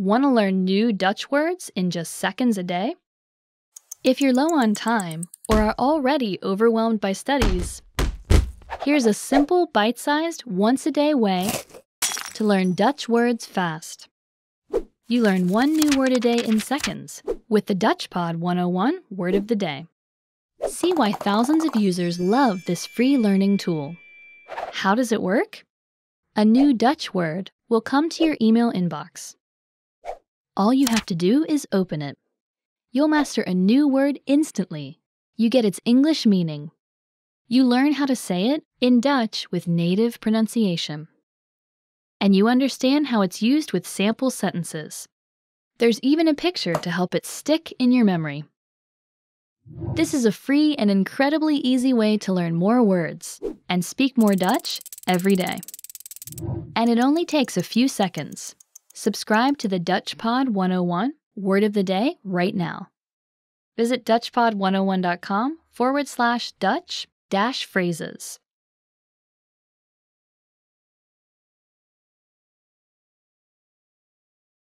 Want to learn new Dutch words in just seconds a day? If you're low on time or are already overwhelmed by studies, here's a simple, bite sized, once a day way to learn Dutch words fast. You learn one new word a day in seconds with the DutchPod 101 Word of the Day. See why thousands of users love this free learning tool. How does it work? A new Dutch word will come to your email inbox. All you have to do is open it. You'll master a new word instantly. You get its English meaning. You learn how to say it in Dutch with native pronunciation. And you understand how it's used with sample sentences. There's even a picture to help it stick in your memory. This is a free and incredibly easy way to learn more words and speak more Dutch every day. And it only takes a few seconds. Subscribe to the Dutch Pod 101 Word of the Day right now. Visit DutchPod101.com forward slash Dutch dash phrases.